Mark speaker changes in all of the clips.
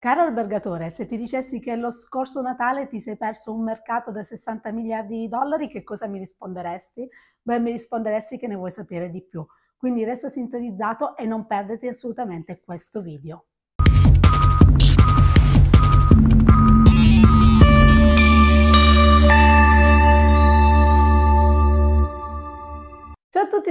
Speaker 1: Caro albergatore, se ti dicessi che lo scorso Natale ti sei perso un mercato da 60 miliardi di dollari, che cosa mi risponderesti? Beh, mi risponderesti che ne vuoi sapere di più. Quindi resta sintonizzato e non perderti assolutamente questo video.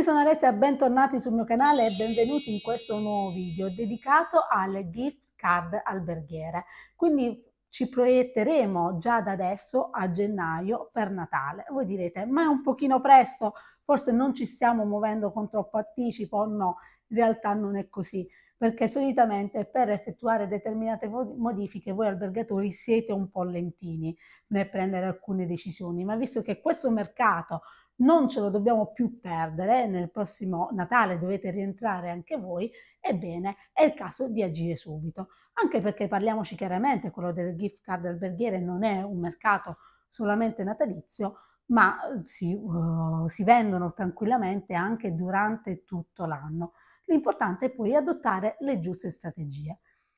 Speaker 1: sono Alessia, bentornati sul mio canale e benvenuti in questo nuovo video dedicato alle gift card alberghiere. Quindi ci proietteremo già da adesso a gennaio per Natale. Voi direte, ma è un pochino presto, forse non ci stiamo muovendo con troppo anticipo? No, in realtà non è così perché solitamente per effettuare determinate modifiche voi albergatori siete un po' lentini nel prendere alcune decisioni, ma visto che questo mercato non ce lo dobbiamo più perdere, nel prossimo Natale dovete rientrare anche voi, ebbene è il caso di agire subito, anche perché parliamoci chiaramente, quello del gift card alberghiere non è un mercato solamente natalizio, ma si, uh, si vendono tranquillamente anche durante tutto l'anno. L'importante è poi adottare le giuste strategie.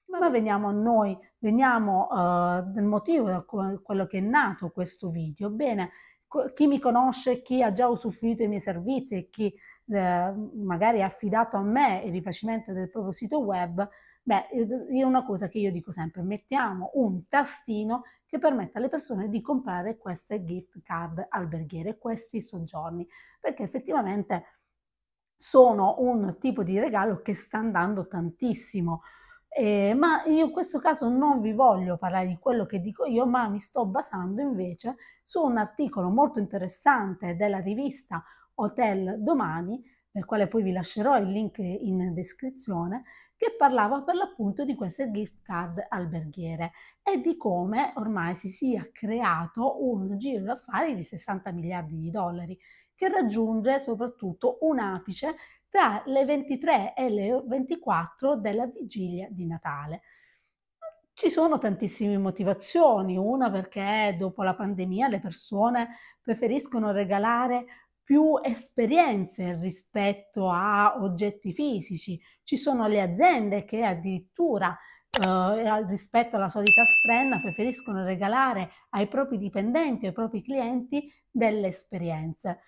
Speaker 1: Ma veniamo a noi, veniamo uh, del motivo da quello che è nato questo video. Bene, chi mi conosce, chi ha già usufruito i miei servizi e chi eh, magari ha affidato a me il rifacimento del proprio sito web, beh, è una cosa che io dico sempre, mettiamo un tastino che permetta alle persone di comprare queste gift card alberghiere, questi soggiorni, perché effettivamente sono un tipo di regalo che sta andando tantissimo. Eh, ma io in questo caso non vi voglio parlare di quello che dico io, ma mi sto basando invece su un articolo molto interessante della rivista Hotel Domani, del quale poi vi lascerò il link in descrizione, che parlava per l'appunto di queste gift card alberghiere e di come ormai si sia creato un giro d'affari di 60 miliardi di dollari che raggiunge soprattutto un apice tra le 23 e le 24 della vigilia di Natale. Ci sono tantissime motivazioni, una perché dopo la pandemia le persone preferiscono regalare più esperienze rispetto a oggetti fisici, ci sono le aziende che addirittura eh, rispetto alla solita strenna preferiscono regalare ai propri dipendenti, ai propri clienti delle esperienze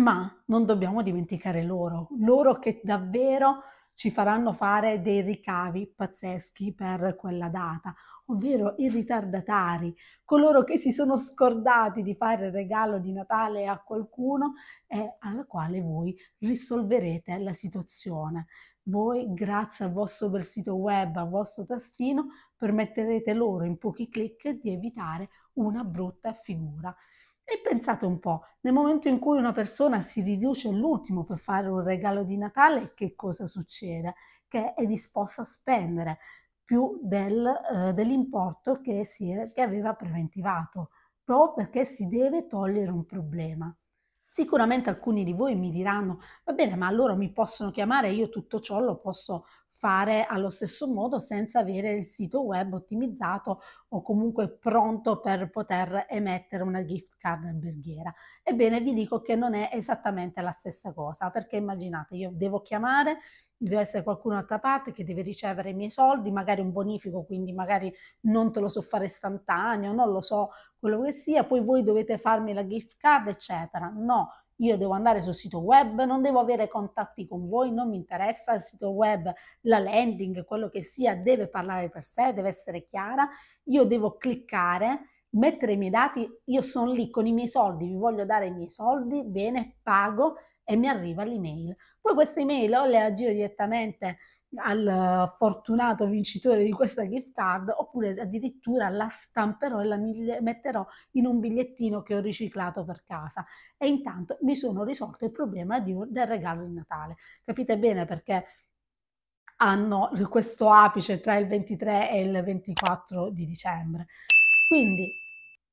Speaker 1: ma non dobbiamo dimenticare loro, loro che davvero ci faranno fare dei ricavi pazzeschi per quella data, ovvero i ritardatari, coloro che si sono scordati di fare il regalo di Natale a qualcuno e alla quale voi risolverete la situazione. Voi, grazie al vostro bel sito web, al vostro tastino, permetterete loro in pochi clic di evitare una brutta figura e pensate un po', nel momento in cui una persona si riduce all'ultimo per fare un regalo di Natale, che cosa succede? Che è disposta a spendere più del, eh, dell'importo che, si era, che aveva preventivato, proprio perché si deve togliere un problema. Sicuramente alcuni di voi mi diranno, va bene, ma allora mi possono chiamare, io tutto ciò lo posso fare allo stesso modo senza avere il sito web ottimizzato o comunque pronto per poter emettere una gift card alberghiera. Ebbene, vi dico che non è esattamente la stessa cosa, perché immaginate, io devo chiamare, deve essere qualcuno d'altra parte che deve ricevere i miei soldi, magari un bonifico, quindi magari non te lo so fare istantaneo, non lo so quello che sia, poi voi dovete farmi la gift card, eccetera. No, io devo andare sul sito web, non devo avere contatti con voi, non mi interessa il sito web, la landing, quello che sia, deve parlare per sé, deve essere chiara, io devo cliccare, mettere i miei dati, io sono lì con i miei soldi, vi voglio dare i miei soldi, bene, pago e mi arriva l'email. Poi queste email o le aggiro direttamente al fortunato vincitore di questa gift card oppure addirittura la stamperò e la metterò in un bigliettino che ho riciclato per casa e intanto mi sono risolto il problema di, del regalo di Natale capite bene perché hanno questo apice tra il 23 e il 24 di dicembre quindi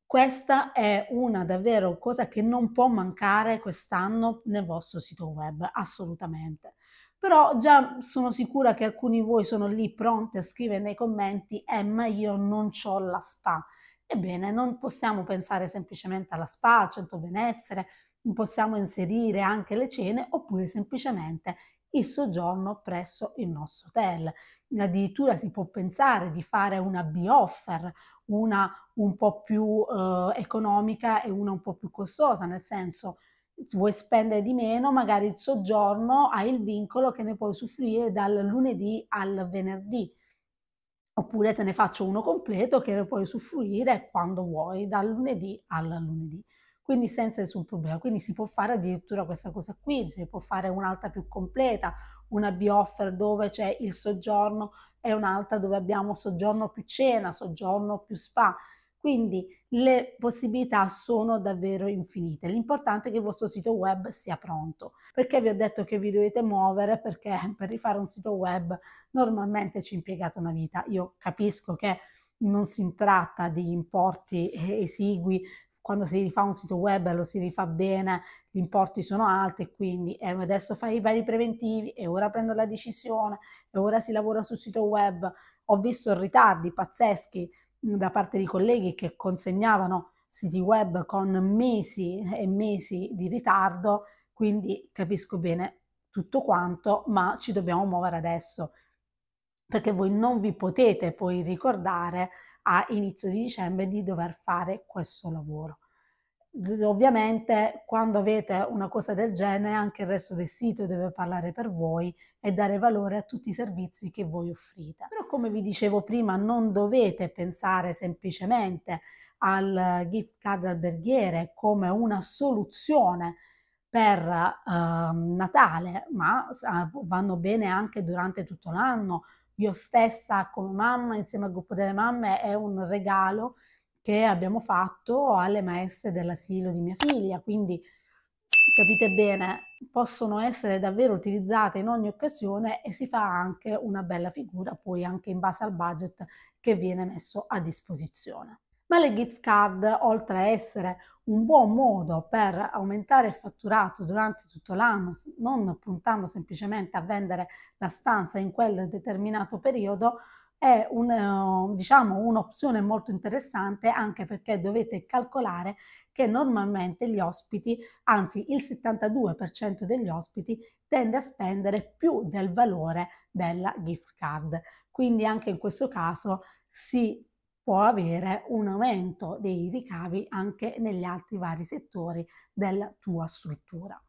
Speaker 1: questa è una davvero cosa che non può mancare quest'anno nel vostro sito web assolutamente però già sono sicura che alcuni di voi sono lì pronti a scrivere nei commenti eh ma io non ho la spa. Ebbene, non possiamo pensare semplicemente alla spa, al centro benessere, non possiamo inserire anche le cene oppure semplicemente il soggiorno presso il nostro hotel. Addirittura si può pensare di fare una be-offer, una un po' più eh, economica e una un po' più costosa, nel senso vuoi spendere di meno, magari il soggiorno hai il vincolo che ne puoi usufruire dal lunedì al venerdì. Oppure te ne faccio uno completo che ne puoi usufruire quando vuoi, dal lunedì al lunedì. Quindi senza nessun problema. Quindi si può fare addirittura questa cosa qui, si può fare un'altra più completa, una B-offer dove c'è il soggiorno e un'altra dove abbiamo soggiorno più cena, soggiorno più spa quindi le possibilità sono davvero infinite. L'importante è che il vostro sito web sia pronto, perché vi ho detto che vi dovete muovere, perché per rifare un sito web normalmente ci impiegate una vita. Io capisco che non si tratta di importi eh, esigui, quando si rifà un sito web lo si rifà bene, gli importi sono alti, quindi eh, adesso fai i vari preventivi e ora prendo la decisione e ora si lavora sul sito web. Ho visto ritardi pazzeschi da parte di colleghi che consegnavano siti web con mesi e mesi di ritardo, quindi capisco bene tutto quanto, ma ci dobbiamo muovere adesso perché voi non vi potete poi ricordare a inizio di dicembre di dover fare questo lavoro ovviamente quando avete una cosa del genere anche il resto del sito deve parlare per voi e dare valore a tutti i servizi che voi offrite. Però come vi dicevo prima non dovete pensare semplicemente al gift card alberghiere come una soluzione per eh, Natale, ma ah, vanno bene anche durante tutto l'anno. Io stessa come mamma insieme al gruppo delle mamme è un regalo che abbiamo fatto alle all'MS dell'asilo di mia figlia, quindi capite bene, possono essere davvero utilizzate in ogni occasione e si fa anche una bella figura poi anche in base al budget che viene messo a disposizione. Ma le gift card, oltre a essere un buon modo per aumentare il fatturato durante tutto l'anno, non puntando semplicemente a vendere la stanza in quel determinato periodo, è un, eh, diciamo, un'opzione molto interessante anche perché dovete calcolare che normalmente gli ospiti, anzi il 72% degli ospiti, tende a spendere più del valore della gift card. Quindi anche in questo caso si può avere un aumento dei ricavi anche negli altri vari settori della tua struttura.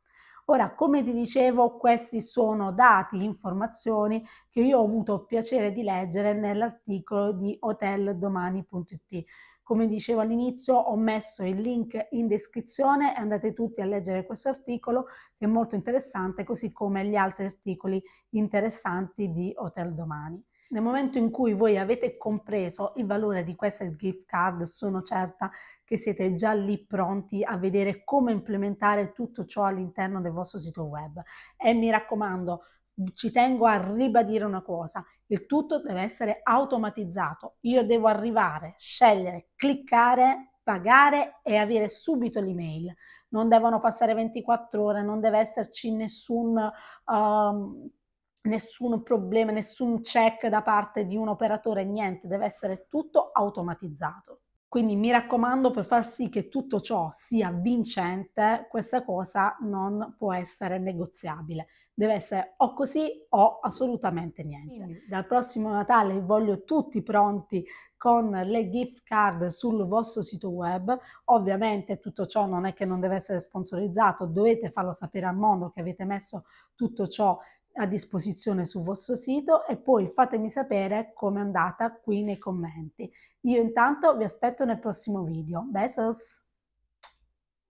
Speaker 1: Ora, come ti dicevo, questi sono dati, informazioni che io ho avuto piacere di leggere nell'articolo di hoteldomani.it. Come dicevo all'inizio, ho messo il link in descrizione e andate tutti a leggere questo articolo che è molto interessante, così come gli altri articoli interessanti di Hotel Domani. Nel momento in cui voi avete compreso il valore di questa gift card, sono certa che siete già lì pronti a vedere come implementare tutto ciò all'interno del vostro sito web. E mi raccomando, ci tengo a ribadire una cosa, il tutto deve essere automatizzato. Io devo arrivare, scegliere, cliccare, pagare e avere subito l'email. Non devono passare 24 ore, non deve esserci nessun... Um, nessun problema, nessun check da parte di un operatore, niente, deve essere tutto automatizzato. Quindi mi raccomando, per far sì che tutto ciò sia vincente, questa cosa non può essere negoziabile. Deve essere o così o assolutamente niente. Quindi, dal prossimo Natale voglio tutti pronti con le gift card sul vostro sito web. Ovviamente tutto ciò non è che non deve essere sponsorizzato, dovete farlo sapere al mondo che avete messo tutto ciò a disposizione sul vostro sito e poi fatemi sapere come è andata qui nei commenti. Io intanto vi aspetto nel prossimo video. Besos!